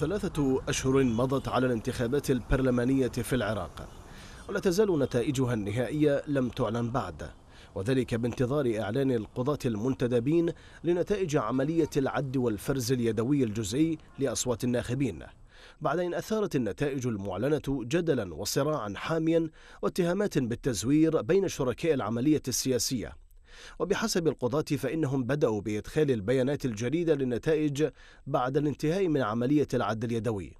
ثلاثة أشهر مضت على الانتخابات البرلمانية في العراق ولا تزال نتائجها النهائية لم تعلن بعد وذلك بانتظار إعلان القضاة المنتدبين لنتائج عملية العد والفرز اليدوي الجزئي لأصوات الناخبين بعد أن أثارت النتائج المعلنة جدلا وصراعا حاميا واتهامات بالتزوير بين شركاء العملية السياسية وبحسب القضاة فإنهم بدأوا بإدخال البيانات الجديدة للنتائج بعد الانتهاء من عملية العد اليدوي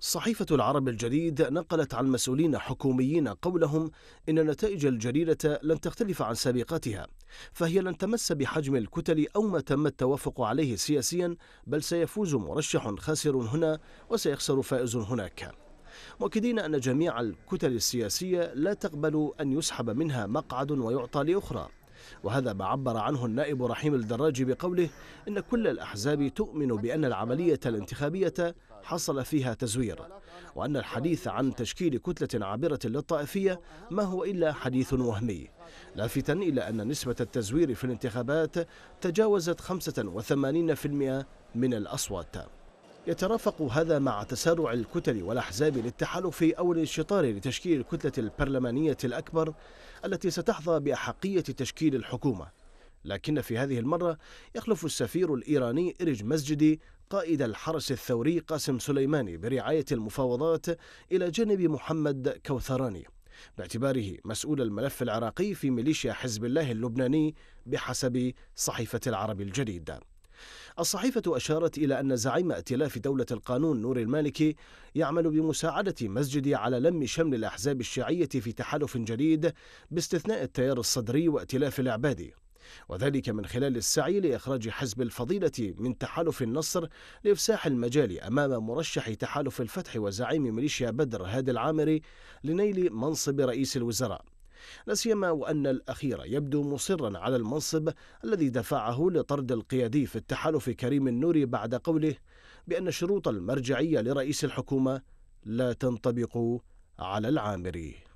صحيفة العرب الجديد نقلت عن مسؤولين حكوميين قولهم إن النتائج الجديدة لن تختلف عن سابقاتها فهي لن تمس بحجم الكتل أو ما تم التوافق عليه سياسيا بل سيفوز مرشح خاسر هنا وسيخسر فائز هناك مؤكدين أن جميع الكتل السياسية لا تقبل أن يسحب منها مقعد ويعطى لأخرى وهذا ما عبر عنه النائب رحيم الدراجي بقوله إن كل الأحزاب تؤمن بأن العملية الانتخابية حصل فيها تزوير وأن الحديث عن تشكيل كتلة عابرة للطائفية ما هو إلا حديث وهمي لافتا إلى أن نسبة التزوير في الانتخابات تجاوزت 85% من الأصوات يترافق هذا مع تسارع الكتل والأحزاب للتحالف أو الانشطار لتشكيل الكتلة البرلمانية الأكبر التي ستحظى بأحقية تشكيل الحكومة لكن في هذه المرة يخلف السفير الإيراني إرج مسجدي قائد الحرس الثوري قاسم سليماني برعاية المفاوضات إلى جانب محمد كوثراني باعتباره مسؤول الملف العراقي في ميليشيا حزب الله اللبناني بحسب صحيفة العرب الجديد الصحيفة أشارت إلى أن زعيم ائتلاف دولة القانون نور المالكي يعمل بمساعدة مسجدي على لم شمل الأحزاب الشيعية في تحالف جديد باستثناء التيار الصدري وائتلاف العبادي وذلك من خلال السعي لإخراج حزب الفضيلة من تحالف النصر لإفساح المجال أمام مرشح تحالف الفتح وزعيم ميليشيا بدر هادي العامري لنيل منصب رئيس الوزراء لا سيما وأن الأخير يبدو مصرا على المنصب الذي دفعه لطرد القيادي في التحالف كريم النوري بعد قوله بأن شروط المرجعية لرئيس الحكومة لا تنطبق على العامري